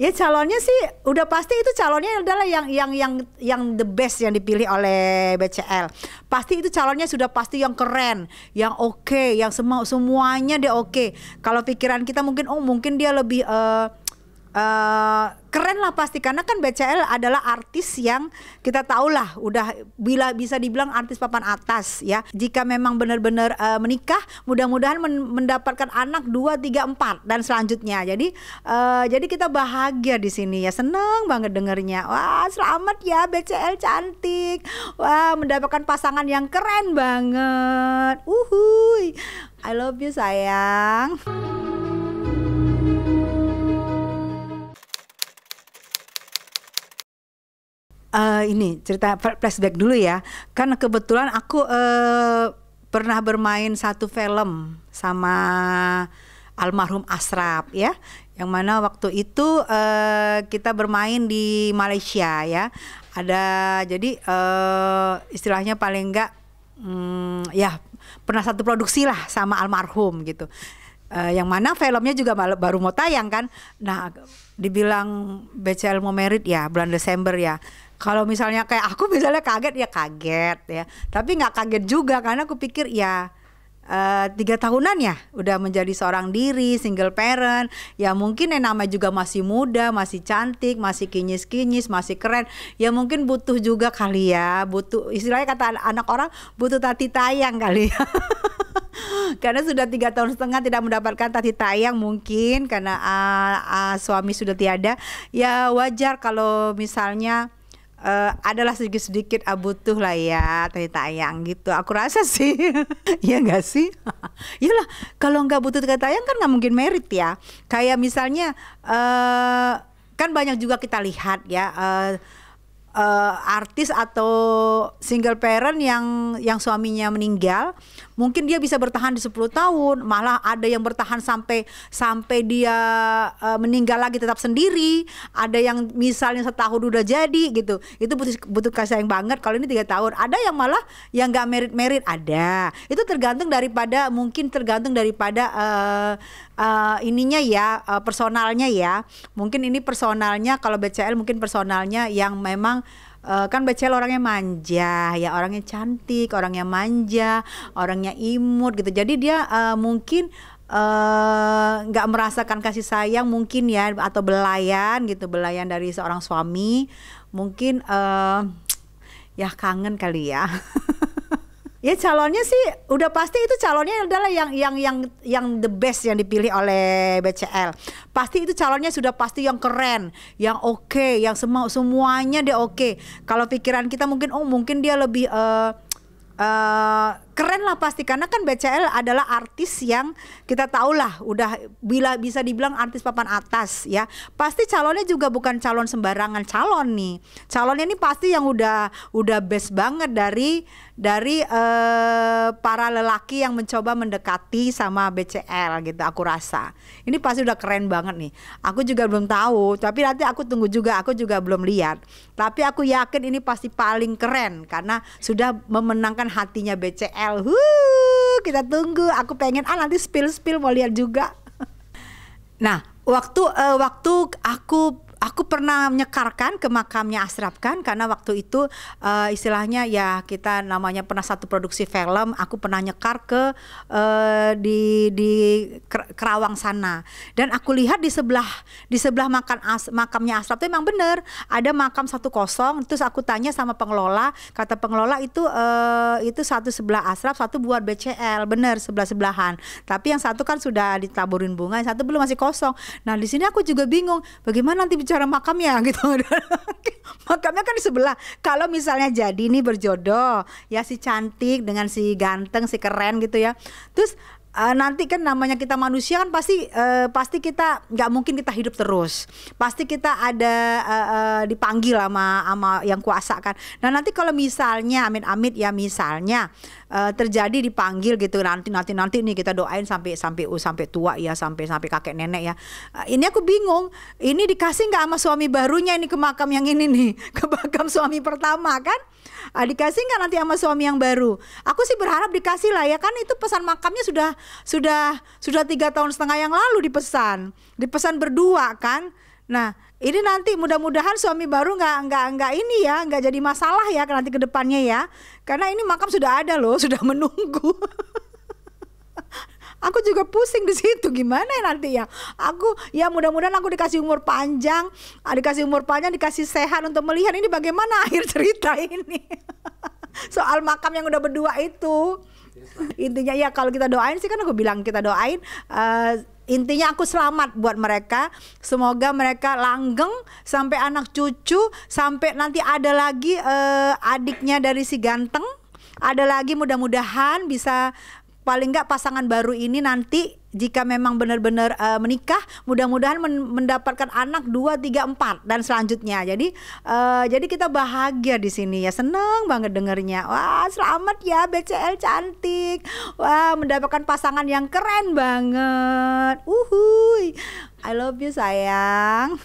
Ya calonnya sih udah pasti itu calonnya adalah yang yang yang yang the best yang dipilih oleh BCL. Pasti itu calonnya sudah pasti yang keren, yang oke, okay, yang semua semuanya dia oke. Okay. Kalau pikiran kita mungkin oh mungkin dia lebih uh, Uh, keren lah pasti karena kan BCL adalah artis yang kita tahu lah udah bila bisa dibilang artis papan atas ya jika memang benar-benar uh, menikah mudah-mudahan men mendapatkan anak dua tiga empat dan selanjutnya jadi uh, jadi kita bahagia di sini ya seneng banget dengernya wah selamat ya BCL cantik wah mendapatkan pasangan yang keren banget uhuy I love you sayang uh, ini cerita flashback dulu ya. Kan kebetulan aku uh, pernah bermain satu film sama almarhum Asrap ya. Yang mana waktu itu uh, kita bermain di Malaysia ya. Ada jadi uh, istilahnya paling enggak um, hmm, ya pernah satu produksi lah sama almarhum gitu uh, yang mana filmnya juga baru mau tayang kan. Nah, dibilang BCL mau merit ya bulan Desember ya. Kalau misalnya kayak aku misalnya kaget ya kaget ya. Tapi nggak kaget juga karena aku pikir ya Uh, tiga tahunan ya udah menjadi seorang diri single parent ya mungkin yang nama juga masih muda masih cantik masih kinyis kinyis masih keren ya mungkin butuh juga kali ya butuh istilahnya kata anak orang butuh tati tayang kali ya karena sudah tiga tahun setengah tidak mendapatkan tati tayang mungkin karena uh, uh, suami sudah tiada. Ya wajar kalau misalnya uh, adalah sedikit-sedikit abutuh ah, lah ya tati tayang gitu. Aku rasa sih, ya enggak sih? Iyalah, kalau nggak butuh tati tayang kan nggak mungkin merit ya. Kayak misalnya uh, kan banyak juga kita lihat ya. Uh, uh, artis atau single parent yang yang suaminya meninggal, mungkin dia bisa bertahan di 10 tahun, malah ada yang bertahan sampai sampai dia uh, meninggal lagi tetap sendiri, ada yang misalnya setahun udah jadi gitu. Itu butuh butuh kasih sayang banget kalau ini tiga tahun. Ada yang malah yang nggak merit-merit ada. Itu tergantung daripada mungkin tergantung daripada uh, uh, ininya ya, uh, personalnya ya. Mungkin ini personalnya kalau BCL mungkin personalnya yang memang uh, kan Becel orangnya manja ya orangnya cantik orangnya manja orangnya imut gitu jadi dia uh, mungkin eh, nggak uh, merasakan kasih sayang mungkin ya atau belayan gitu belayan dari seorang suami mungkin uh, ya kangen kali ya Ya calonnya sih udah pasti itu calonnya adalah yang yang yang yang the best yang dipilih oleh BCL. Pasti itu calonnya sudah pasti yang keren, yang oke, okay, yang semua semuanya dia oke. Okay. Kalau pikiran kita mungkin oh mungkin dia lebih uh, Uh, keren lah pasti karena kan BCL adalah artis yang kita tahu lah udah bila bisa dibilang artis papan atas ya pasti calonnya juga bukan calon sembarangan calon nih calonnya ini pasti yang udah udah best banget dari dari uh, para lelaki yang mencoba mendekati sama BCL gitu aku rasa ini pasti udah keren banget nih aku juga belum tahu tapi nanti aku tunggu juga aku juga belum lihat tapi aku yakin ini pasti paling keren karena sudah memenangkan menggerakkan hatinya BCL. kita tunggu. Aku pengen ah nanti spill spill mau lihat juga. Nah, waktu uh, waktu aku aku pernah menyekarkan ke makamnya Asraf kan, karena waktu itu uh, istilahnya ya kita namanya pernah satu produksi film aku pernah nyekar ke uh, di di Kerawang sana dan aku lihat di sebelah di sebelah makam as, makamnya Asrap itu memang benar ada makam satu kosong terus aku tanya sama pengelola kata pengelola itu uh, itu satu sebelah Asrap, satu buat BCL benar sebelah sebelahan tapi yang satu kan sudah ditaburin bunga yang satu belum masih kosong nah di sini aku juga bingung bagaimana nanti cara makamnya gitu. makamnya kan di sebelah. Kalau misalnya jadi nih berjodoh ya si cantik dengan si ganteng, si keren gitu ya. Terus uh, nanti kan namanya kita manusia kan pasti uh, pasti kita nggak mungkin kita hidup terus pasti kita ada uh, uh, dipanggil sama sama yang kuasa kan nah nanti kalau misalnya amin amit ya misalnya uh, terjadi dipanggil gitu nanti nanti nanti nih kita doain sampai sampai uh, sampai tua ya sampai sampai kakek nenek ya uh, ini aku bingung ini dikasih nggak sama suami barunya ini ke makam yang ini nih ke makam suami pertama kan uh, dikasih nggak nanti sama suami yang baru aku sih berharap dikasih lah ya kan itu pesan makamnya sudah sudah sudah tiga tahun setengah yang lalu dipesan, dipesan berdua kan. Nah ini nanti mudah-mudahan suami baru nggak nggak nggak ini ya nggak jadi masalah ya nanti ke depannya ya karena ini makam sudah ada loh sudah menunggu aku juga pusing di situ gimana ya nanti ya aku ya mudah-mudahan aku dikasih umur panjang ah, dikasih umur panjang dikasih sehat untuk melihat ini bagaimana akhir cerita ini soal makam yang udah berdua itu intinya ya kalau kita doain sih kan aku bilang kita doain uh, intinya aku selamat buat mereka semoga mereka langgeng sampai anak cucu sampai nanti ada lagi uh, adiknya dari si ganteng ada lagi mudah-mudahan bisa paling nggak pasangan baru ini nanti jika memang benar-benar uh, menikah mudah-mudahan men mendapatkan anak dua, tiga, empat dan selanjutnya. Jadi uh, jadi kita bahagia di sini ya. Seneng banget dengernya. Wah, selamat ya BCL cantik. Wah, mendapatkan pasangan yang keren banget. Uhuy. I love you sayang.